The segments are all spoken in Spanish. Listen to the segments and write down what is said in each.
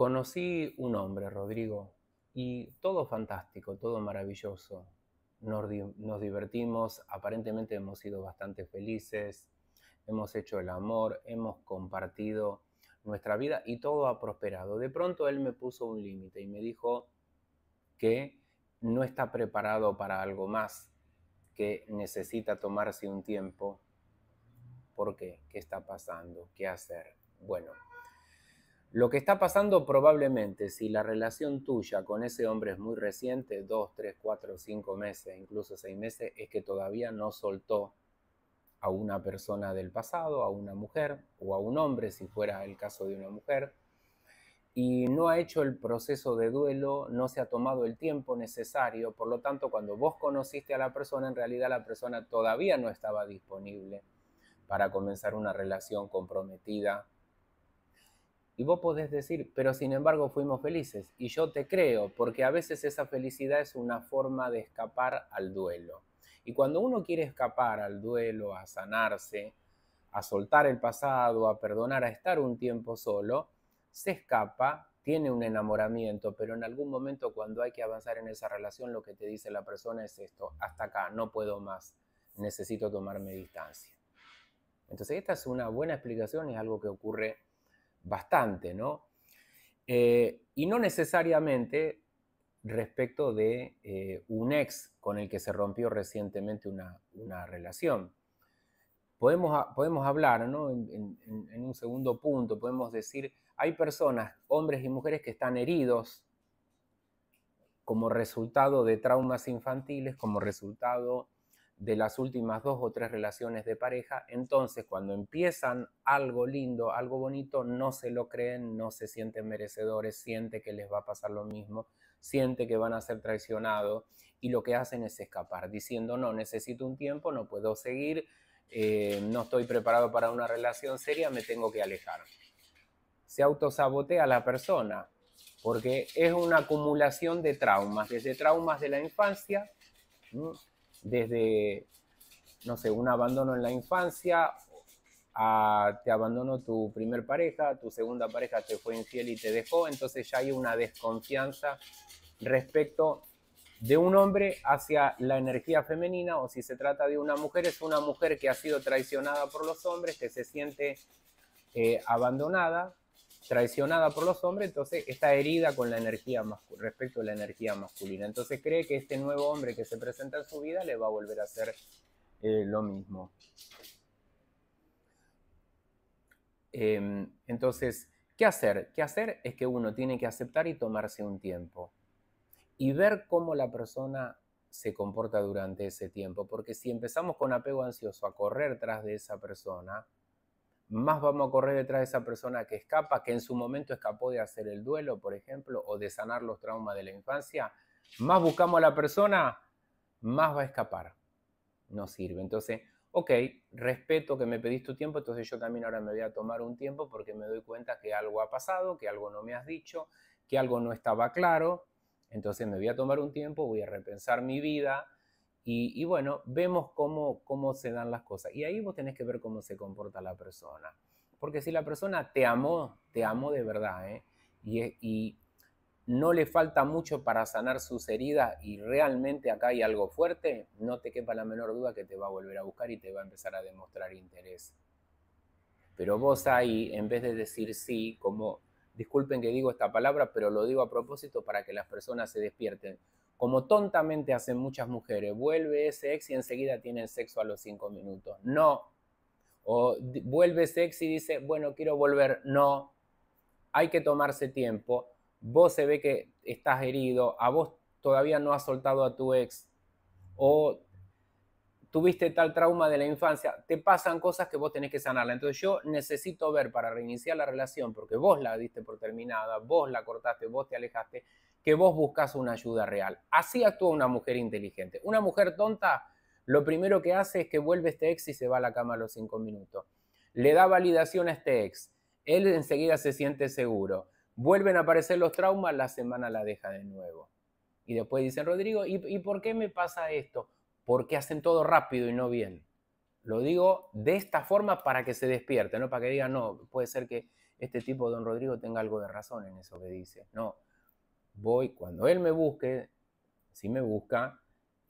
Conocí un hombre, Rodrigo, y todo fantástico, todo maravilloso. Nos, divertimos, aparentemente hemos sido bastante felices, hemos hecho el amor, hemos compartido nuestra vida y todo ha prosperado. De pronto él me puso un límite y me dijo que no está preparado para algo más, que necesita tomarse un tiempo. ¿Por qué? ¿Qué está pasando? ¿Qué hacer? Bueno, lo que está pasando probablemente, si la relación tuya con ese hombre es muy reciente, dos, tres, cuatro, cinco meses, incluso seis meses, es que todavía no soltó a una persona del pasado, a una mujer o a un hombre, si fuera el caso de una mujer, y no ha hecho el proceso de duelo, no se ha tomado el tiempo necesario, por lo tanto, cuando vos conociste a la persona, en realidad la persona todavía no estaba disponible para comenzar una relación comprometida y vos podés decir, pero sin embargo fuimos felices. Y yo te creo, porque a veces esa felicidad es una forma de escapar al duelo. Y cuando uno quiere escapar al duelo, a sanarse, a soltar el pasado, a perdonar, a estar un tiempo solo, se escapa, tiene un enamoramiento, pero en algún momento cuando hay que avanzar en esa relación, lo que te dice la persona es esto, hasta acá, no puedo más, necesito tomarme distancia. Entonces esta es una buena explicación, es algo que ocurre bastante, ¿no? Eh, y no necesariamente respecto de eh, un ex con el que se rompió recientemente una, relación. Podemos, podemos hablar, ¿no? en un segundo punto, podemos decir, hay personas, hombres y mujeres, que están heridos como resultado de traumas infantiles, como resultado de las últimas dos o tres relaciones de pareja, entonces cuando empiezan algo lindo, algo bonito, no se lo creen, no se sienten merecedores, siente que les va a pasar lo mismo, siente que van a ser traicionados y lo que hacen es escapar, diciendo no, necesito un tiempo, no puedo seguir, eh, no estoy preparado para una relación seria, me tengo que alejar. Se autosabotea la persona porque es una acumulación de traumas, desde traumas de la infancia, desde, no sé, un abandono en la infancia, te abandonó tu primer pareja, tu segunda pareja te fue infiel y te dejó, entonces ya hay una desconfianza respecto de un hombre hacia la energía femenina o si se trata de una mujer, es una mujer que ha sido traicionada por los hombres, que se siente eh, abandonada, traicionada por los hombres, entonces está herida con la energía respecto a la energía masculina. Entonces cree que este nuevo hombre que se presenta en su vida le va a volver a hacer eh, lo mismo. Em, entonces, ¿qué hacer? ¿Qué hacer? Es que uno tiene que aceptar y tomarse un tiempo y ver cómo la persona se comporta durante ese tiempo, porque si empezamos con apego ansioso a correr tras de esa persona, más vamos a correr detrás de esa persona que escapa, que en su momento escapó de hacer el duelo, por ejemplo, o de sanar los traumas de la infancia, más buscamos a la persona, más va a escapar. No sirve. Entonces, ok, respeto que me pediste tu tiempo, entonces yo también ahora me voy a tomar un tiempo porque me doy cuenta que algo ha pasado, que algo no me has dicho, que algo no estaba claro. Entonces me voy a tomar un tiempo, voy a repensar mi vida, y, bueno, vemos cómo, cómo se dan las cosas. Y ahí vos tenés que ver cómo se comporta la persona. Porque si la persona te amó, te amó de verdad, ¿eh? y, y no le falta mucho para sanar sus heridas y realmente acá hay algo fuerte, no te quepa la menor duda que te va a volver a buscar y te va a empezar a demostrar interés. Pero vos ahí, en vez de decir sí, como, disculpen que digo esta palabra, pero lo digo a propósito para que las personas se despierten como tontamente hacen muchas mujeres, vuelve ese ex y enseguida tienen sexo a los cinco minutos. No. O vuelve ese ex y dice, bueno, quiero volver. No. Hay que tomarse tiempo. Vos se ve que estás herido, a vos todavía no has soltado a tu ex. O tuviste tal trauma de la infancia, te pasan cosas que vos tenés que sanarla. Entonces yo necesito ver para reiniciar la relación, porque vos la diste por terminada, vos la cortaste, vos te alejaste, que vos buscas una ayuda real. Así actúa una mujer inteligente. Una mujer tonta lo primero que hace es que vuelve este ex y se va a la cama a los cinco minutos. Le da validación a este ex. Él enseguida se siente seguro. Vuelven a aparecer los traumas, la semana la deja de nuevo. Y después dicen, Rodrigo, ¿y, por qué me pasa esto? Porque hacen todo rápido y no bien. Lo digo de esta forma para que se despierte, no para que diga, no, puede ser que este tipo, don Rodrigo, tenga algo de razón en eso que dice. No, voy, cuando él me busque, si me busca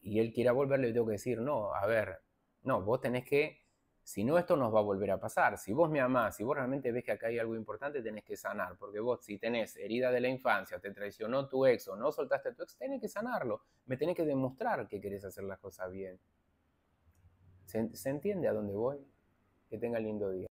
y él quiera volver, le tengo que decir, no, a ver, no, vos tenés que, si no, esto nos va a volver a pasar. Si vos me amás, si vos realmente ves que acá hay algo importante, tenés que sanar, porque vos si tenés herida de la infancia, te traicionó tu ex o no soltaste a tu ex, tenés que sanarlo, me tenés que demostrar que querés hacer las cosas bien. ¿se entiende a dónde voy? Que tenga lindo día.